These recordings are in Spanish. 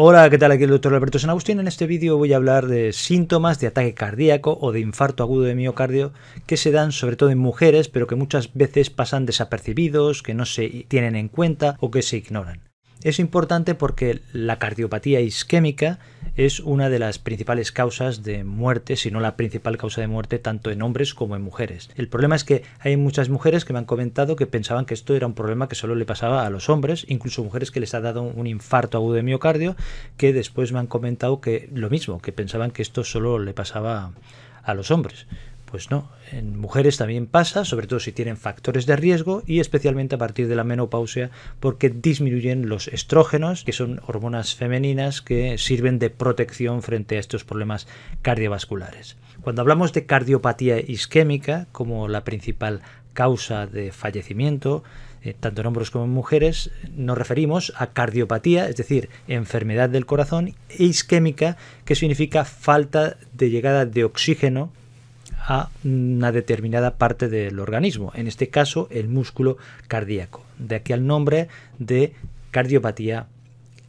Hola, ¿qué tal? Aquí el doctor Alberto San Agustín. En este vídeo voy a hablar de síntomas de ataque cardíaco o de infarto agudo de miocardio que se dan sobre todo en mujeres, pero que muchas veces pasan desapercibidos, que no se tienen en cuenta o que se ignoran. Es importante porque la cardiopatía isquémica es una de las principales causas de muerte, si no la principal causa de muerte, tanto en hombres como en mujeres. El problema es que hay muchas mujeres que me han comentado que pensaban que esto era un problema que solo le pasaba a los hombres, incluso mujeres que les ha dado un infarto agudo de miocardio, que después me han comentado que lo mismo, que pensaban que esto solo le pasaba a los hombres. Pues no, en mujeres también pasa, sobre todo si tienen factores de riesgo y especialmente a partir de la menopausia porque disminuyen los estrógenos, que son hormonas femeninas que sirven de protección frente a estos problemas cardiovasculares. Cuando hablamos de cardiopatía isquémica como la principal causa de fallecimiento, eh, tanto en hombres como en mujeres, nos referimos a cardiopatía, es decir, enfermedad del corazón, e isquémica, que significa falta de llegada de oxígeno a una determinada parte del organismo, en este caso el músculo cardíaco, de aquí al nombre de cardiopatía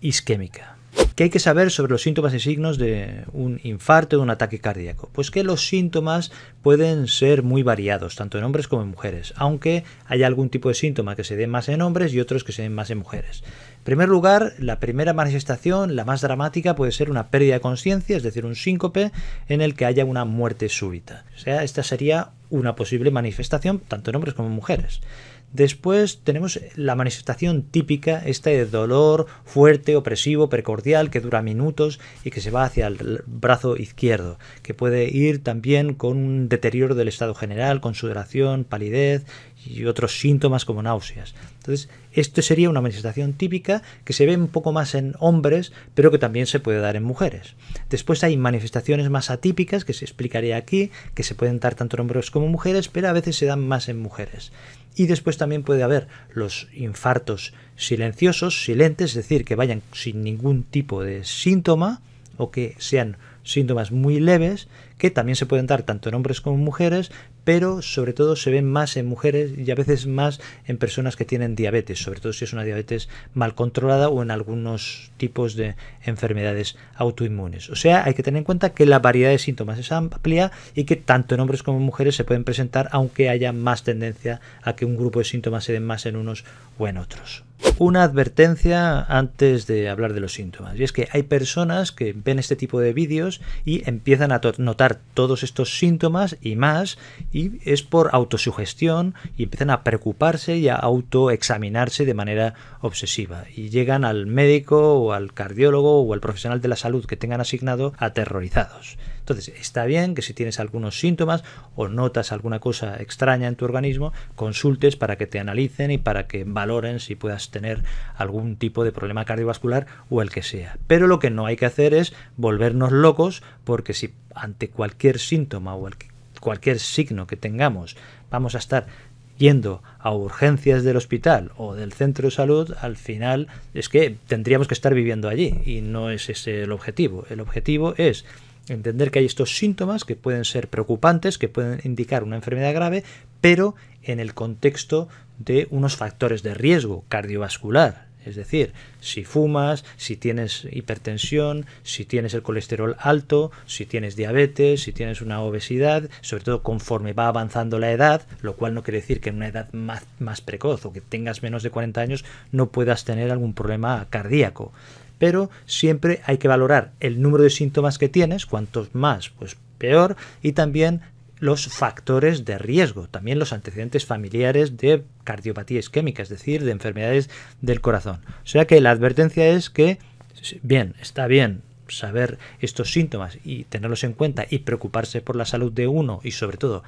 isquémica. ¿Qué hay que saber sobre los síntomas y signos de un infarto, de un ataque cardíaco? Pues que los síntomas pueden ser muy variados, tanto en hombres como en mujeres, aunque haya algún tipo de síntoma que se dé más en hombres y otros que se den más en mujeres. En primer lugar, la primera manifestación, la más dramática, puede ser una pérdida de conciencia, es decir, un síncope en el que haya una muerte súbita. O sea, esta sería una posible manifestación tanto en hombres como en mujeres. Después tenemos la manifestación típica, esta de dolor fuerte, opresivo, precordial, que dura minutos y que se va hacia el brazo izquierdo, que puede ir también con un deterioro del estado general, con sudoración, palidez y otros síntomas como náuseas. Entonces, esto sería una manifestación típica que se ve un poco más en hombres, pero que también se puede dar en mujeres. Después hay manifestaciones más atípicas, que se explicaré aquí, que se pueden dar tanto en hombres como mujeres, pero a veces se dan más en mujeres. Y después también puede haber los infartos silenciosos, silentes, es decir, que vayan sin ningún tipo de síntoma o que sean síntomas muy leves que también se pueden dar tanto en hombres como en mujeres, pero sobre todo se ven más en mujeres y a veces más en personas que tienen diabetes, sobre todo si es una diabetes mal controlada o en algunos tipos de enfermedades autoinmunes. O sea, hay que tener en cuenta que la variedad de síntomas es amplia y que tanto en hombres como en mujeres se pueden presentar, aunque haya más tendencia a que un grupo de síntomas se den más en unos o en otros. Una advertencia antes de hablar de los síntomas, y es que hay personas que ven este tipo de vídeos y empiezan a notar todos estos síntomas y más, y es por autosugestión y empiezan a preocuparse y a autoexaminarse de manera obsesiva, y llegan al médico o al cardiólogo o al profesional de la salud que tengan asignado aterrorizados. Entonces, está bien que si tienes algunos síntomas o notas alguna cosa extraña en tu organismo, consultes para que te analicen y para que valoren si puedas tener algún tipo de problema cardiovascular o el que sea. Pero lo que no hay que hacer es volvernos locos porque si ante cualquier síntoma o cualquier signo que tengamos vamos a estar yendo a urgencias del hospital o del centro de salud, al final es que tendríamos que estar viviendo allí y no es ese el objetivo. El objetivo es Entender que hay estos síntomas que pueden ser preocupantes, que pueden indicar una enfermedad grave, pero en el contexto de unos factores de riesgo cardiovascular. Es decir, si fumas, si tienes hipertensión, si tienes el colesterol alto, si tienes diabetes, si tienes una obesidad, sobre todo conforme va avanzando la edad, lo cual no quiere decir que en una edad más, precoz o que tengas menos de 40 años no puedas tener algún problema cardíaco pero siempre hay que valorar el número de síntomas que tienes, cuantos más, pues peor, y también los factores de riesgo, también los antecedentes familiares de cardiopatías químicas, es decir, de enfermedades del corazón. O sea que la advertencia es que, bien, está bien saber estos síntomas y tenerlos en cuenta y preocuparse por la salud de uno y sobre todo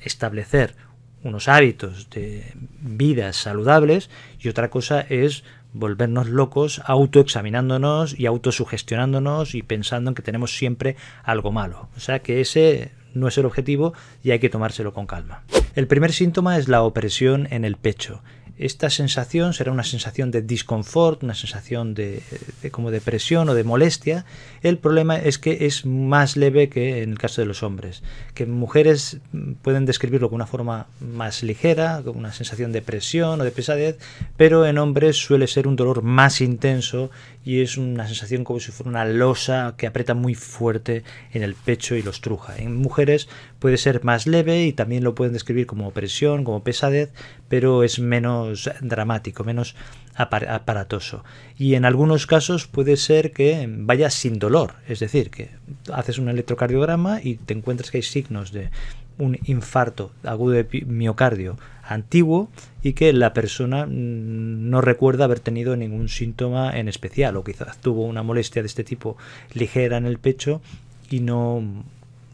establecer unos hábitos de vidas saludables y otra cosa es volvernos locos autoexaminándonos y autosugestionándonos y pensando en que tenemos siempre algo malo. O sea que ese no es el objetivo y hay que tomárselo con calma. El primer síntoma es la opresión en el pecho esta sensación será una sensación de disconfort, una sensación de, de, como de presión o de molestia. El problema es que es más leve que en el caso de los hombres, que mujeres mm, pueden describirlo con una forma más ligera, con una sensación de presión o de pesadez, pero en hombres suele ser un dolor más intenso y es una sensación como si fuera una losa que aprieta muy fuerte en el pecho y los truja. En mujeres puede ser más leve y también lo pueden describir como presión, como pesadez, pero es menos dramático, menos aparatoso. Y en algunos casos puede ser que vaya sin dolor, es decir, que haces un electrocardiograma y te encuentras que hay signos de un infarto agudo de miocardio antiguo y que la persona no recuerda haber tenido ningún síntoma en especial o quizás tuvo una molestia de este tipo ligera en el pecho y no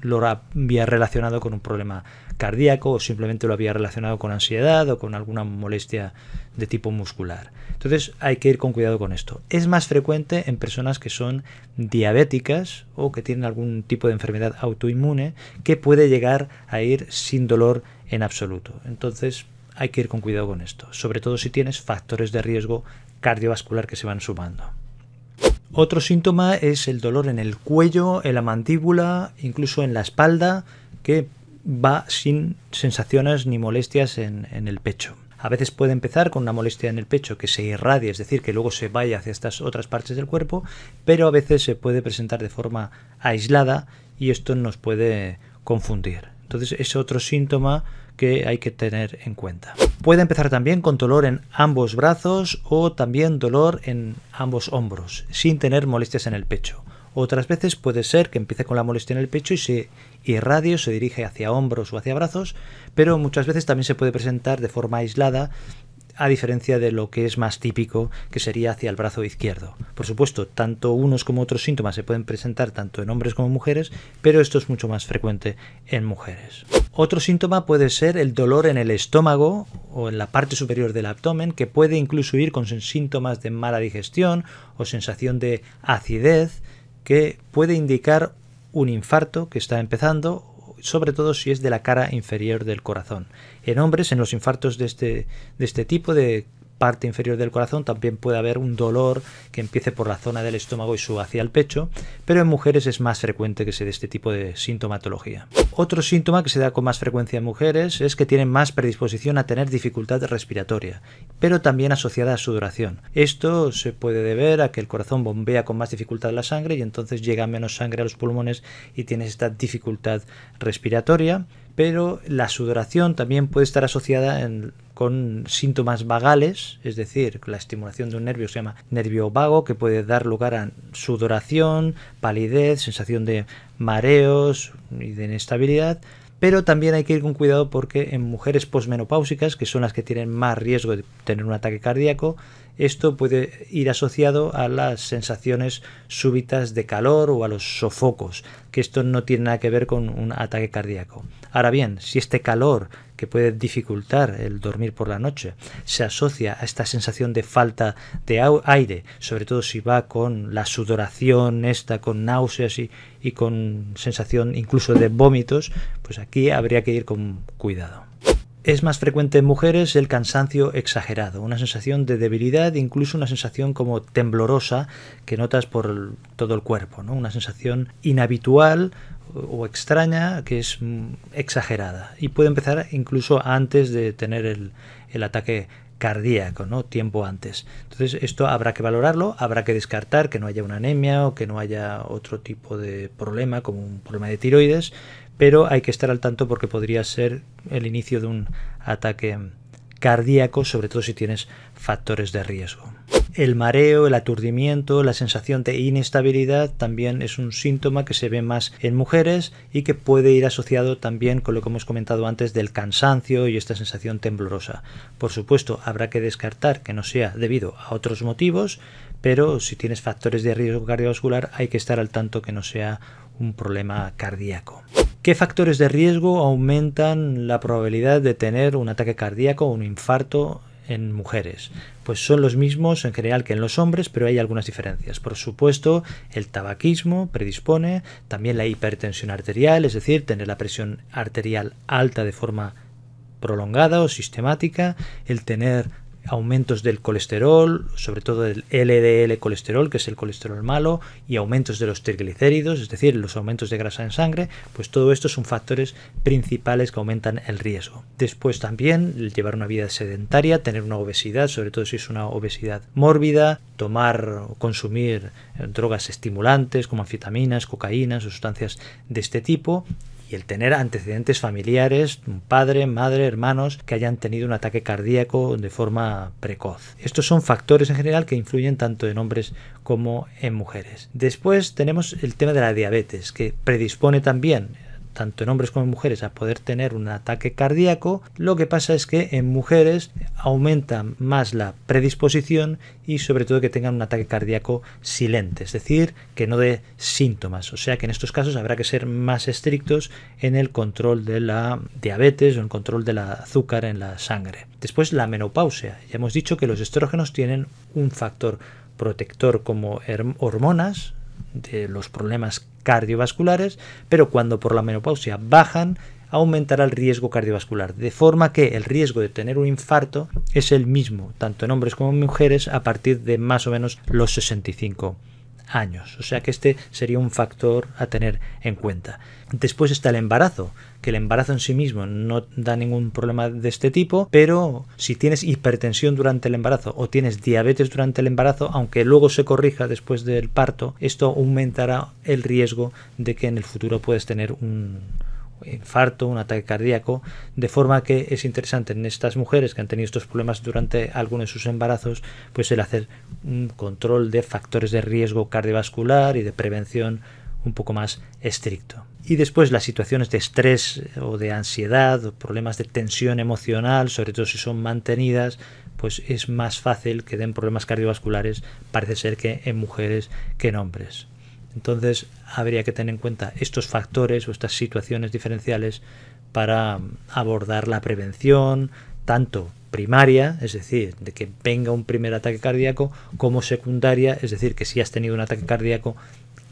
lo había relacionado con un problema cardíaco o simplemente lo había relacionado con ansiedad o con alguna molestia de tipo muscular. Entonces hay que ir con cuidado con esto. Es más frecuente en personas que son diabéticas o que tienen algún tipo de enfermedad autoinmune que puede llegar a ir sin dolor en absoluto. Entonces hay que ir con cuidado con esto, sobre todo si tienes factores de riesgo cardiovascular que se van sumando. Otro síntoma es el dolor en el cuello, en la mandíbula, incluso en la espalda, que va sin sensaciones ni molestias en, el pecho. A veces puede empezar con una molestia en el pecho que se irradie, es decir, que luego se vaya hacia estas otras partes del cuerpo, pero a veces se puede presentar de forma aislada y esto nos puede confundir. Entonces es otro síntoma que hay que tener en cuenta. Puede empezar también con dolor en ambos brazos o también dolor en ambos hombros, sin tener molestias en el pecho. Otras veces puede ser que empiece con la molestia en el pecho y se irradie se dirige hacia hombros o hacia brazos, pero muchas veces también se puede presentar de forma aislada a diferencia de lo que es más típico, que sería hacia el brazo izquierdo. Por supuesto, tanto unos como otros síntomas se pueden presentar tanto en hombres como mujeres, pero esto es mucho más frecuente en mujeres. Otro síntoma puede ser el dolor en el estómago o en la parte superior del abdomen, que puede incluso ir con síntomas de mala digestión o sensación de acidez, que puede indicar un infarto que está empezando, sobre todo si es de la cara inferior del corazón. En hombres, en los infartos de este, de este tipo, de parte inferior del corazón también puede haber un dolor que empiece por la zona del estómago y suba hacia el pecho, pero en mujeres es más frecuente que se dé este tipo de sintomatología. Otro síntoma que se da con más frecuencia en mujeres es que tienen más predisposición a tener dificultad respiratoria, pero también asociada a su duración Esto se puede deber a que el corazón bombea con más dificultad la sangre y entonces llega menos sangre a los pulmones y tienes esta dificultad respiratoria pero la sudoración también puede estar asociada con síntomas vagales, es decir, la estimulación de un nervio se llama nervio vago, que puede dar lugar a sudoración, palidez, sensación de mareos y de inestabilidad. Pero también hay que ir con cuidado porque en mujeres posmenopáusicas, que son las que tienen más riesgo de tener un ataque cardíaco, esto puede ir asociado a las sensaciones súbitas de calor o a los sofocos, que esto no tiene nada que ver con un ataque cardíaco. Ahora bien, si este calor que puede dificultar el dormir por la noche se asocia a esta sensación de falta de aire, sobre todo si va con la sudoración esta, con náuseas y, y con sensación incluso de vómitos, pues aquí habría que ir con cuidado. Es más frecuente en mujeres el cansancio exagerado, una sensación de debilidad, incluso una sensación como temblorosa que notas por todo el cuerpo, ¿no? una sensación inhabitual o extraña que es mm, exagerada y puede empezar incluso antes de tener el, ataque cardíaco, ¿no? Tiempo antes. Entonces, esto habrá que valorarlo, habrá que descartar que no haya una anemia o que no haya otro tipo de problema, como un problema de tiroides, pero hay que estar al tanto porque podría ser el inicio de un ataque cardíaco, sobre todo si tienes factores de riesgo. El mareo, el aturdimiento, la sensación de inestabilidad también es un síntoma que se ve más en mujeres y que puede ir asociado también con lo que hemos comentado antes del cansancio y esta sensación temblorosa. Por supuesto, habrá que descartar que no sea debido a otros motivos, pero si tienes factores de riesgo cardiovascular hay que estar al tanto que no sea un problema cardíaco. ¿Qué factores de riesgo aumentan la probabilidad de tener un ataque cardíaco o un infarto en mujeres? Pues son los mismos en general que en los hombres, pero hay algunas diferencias. Por supuesto, el tabaquismo predispone, también la hipertensión arterial, es decir, tener la presión arterial alta de forma prolongada o sistemática, el tener aumentos del colesterol, sobre todo el LDL colesterol, que es el colesterol malo, y aumentos de los triglicéridos, es decir, los aumentos de grasa en sangre, pues todo esto son factores principales que aumentan el riesgo. Después también llevar una vida sedentaria, tener una obesidad, sobre todo si es una obesidad mórbida, tomar o consumir eh, drogas estimulantes como anfetaminas, cocaínas o sustancias de este tipo, y el tener antecedentes familiares, un padre, madre, hermanos que hayan tenido un ataque cardíaco de forma precoz. Estos son factores en general que influyen tanto en hombres como en mujeres. Después tenemos el tema de la diabetes, que predispone también tanto en hombres como en mujeres, a poder tener un ataque cardíaco. Lo que pasa es que en mujeres aumenta más la predisposición y sobre todo que tengan un ataque cardíaco silente, es decir, que no dé síntomas. O sea que en estos casos habrá que ser más estrictos en el control de la diabetes o en control del azúcar en la sangre. Después la menopausia. Ya hemos dicho que los estrógenos tienen un factor protector como hormonas, de los problemas cardiovasculares, pero cuando por la menopausia bajan, aumentará el riesgo cardiovascular, de forma que el riesgo de tener un infarto es el mismo, tanto en hombres como en mujeres, a partir de más o menos los 65 años. O sea que este sería un factor a tener en cuenta. Después está el embarazo, que el embarazo en sí mismo no da ningún problema de este tipo, pero si tienes hipertensión durante el embarazo o tienes diabetes durante el embarazo, aunque luego se corrija después del parto, esto aumentará el riesgo de que en el futuro puedes tener un, infarto, un ataque cardíaco, de forma que es interesante en estas mujeres que han tenido estos problemas durante algunos de sus embarazos, pues el hacer un control de factores de riesgo cardiovascular y de prevención un poco más estricto. Y después las situaciones de estrés o de ansiedad o problemas de tensión emocional, sobre todo si son mantenidas, pues es más fácil que den problemas cardiovasculares, parece ser que en mujeres que en hombres. Entonces habría que tener en cuenta estos factores o estas situaciones diferenciales para mm, abordar la prevención, tanto primaria, es decir, de que venga un primer ataque cardíaco, como secundaria, es decir, que si has tenido un ataque cardíaco,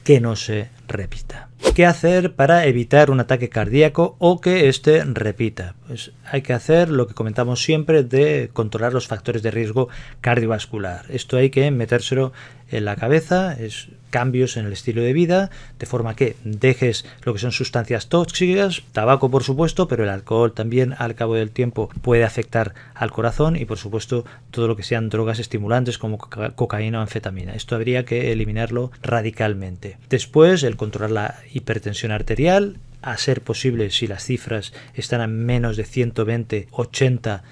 que no se repita. ¿Qué hacer para evitar un ataque cardíaco o que este repita? Pues hay que hacer lo que comentamos siempre de controlar los factores de riesgo cardiovascular. Esto hay que metérselo en la cabeza, es cambios en el estilo de vida, de forma que dejes lo que son sustancias tóxicas, tabaco por supuesto, pero el alcohol también al cabo del tiempo puede afectar al corazón y por supuesto todo lo que sean drogas estimulantes como cocaína o anfetamina. Esto habría que eliminarlo radicalmente. Después, el controlar la hipertensión arterial, a ser posible si las cifras están a menos de 120, 80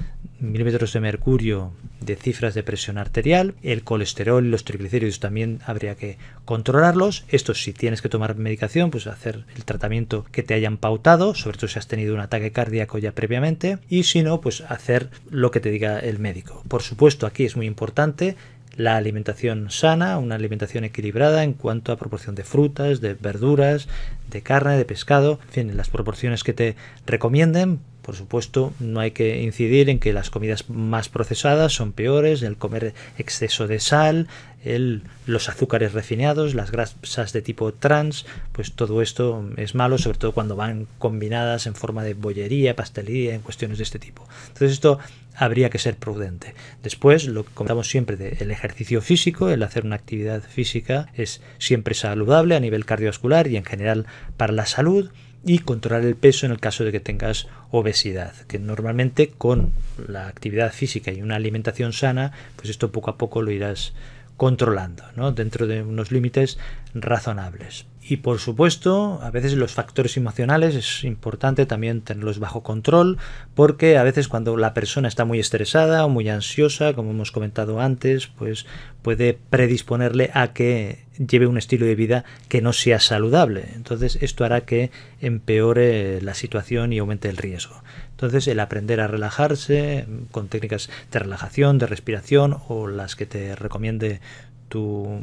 milímetros de mercurio de cifras de presión arterial, el colesterol y los triglicéridos también habría que controlarlos. Esto si tienes que tomar medicación, pues hacer el tratamiento que te hayan pautado, sobre todo si has tenido un ataque cardíaco ya previamente, y si no, pues hacer lo que te diga el médico. Por supuesto, aquí es muy importante la alimentación sana, una alimentación equilibrada en cuanto a proporción de frutas, de verduras, de carne, de pescado, en las proporciones que te recomienden por supuesto, no hay que incidir en que las comidas más procesadas son peores, el comer exceso de sal, el, los azúcares refinados, las grasas de tipo trans, pues todo esto es malo, sobre todo cuando van combinadas en forma de bollería, pastelería, en cuestiones de este tipo. Entonces esto habría que ser prudente. Después, lo que comentamos siempre del ejercicio físico, el hacer una actividad física es siempre saludable a nivel cardiovascular y en general para la salud y controlar el peso en el caso de que tengas obesidad, que normalmente con la actividad física y una alimentación sana, pues esto poco a poco lo irás controlando, dentro de unos límites razonables. Y por supuesto, a veces los factores emocionales es importante también tenerlos bajo control, porque a veces cuando la persona está muy estresada o muy ansiosa, como hemos comentado antes, pues puede predisponerle a que lleve un estilo de vida que no sea saludable. Entonces esto hará que empeore la situación y aumente el riesgo. Entonces el aprender a relajarse con técnicas de relajación, de respiración o las que te recomiende tu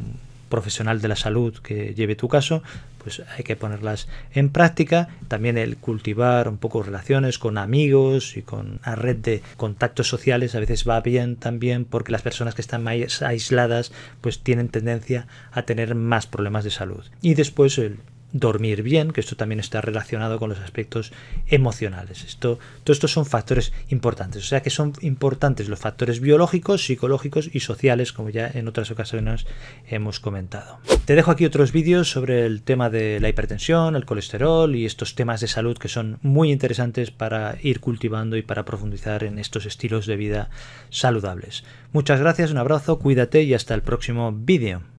profesional de la salud que lleve tu caso, pues hay que ponerlas en práctica. También el cultivar un poco relaciones con amigos y con la red de contactos sociales a veces va bien también porque las personas que están más aisladas pues tienen tendencia a tener más problemas de salud. Y después el dormir bien, que esto también está relacionado con los aspectos emocionales. Esto, todos estos son factores importantes, o sea que son importantes los factores biológicos, psicológicos y sociales, como ya en otras ocasiones hemos comentado. Te dejo aquí otros vídeos sobre el tema de la hipertensión, el colesterol y estos temas de salud que son muy interesantes para ir cultivando y para profundizar en estos estilos de vida saludables. Muchas gracias, un abrazo, cuídate y hasta el próximo vídeo.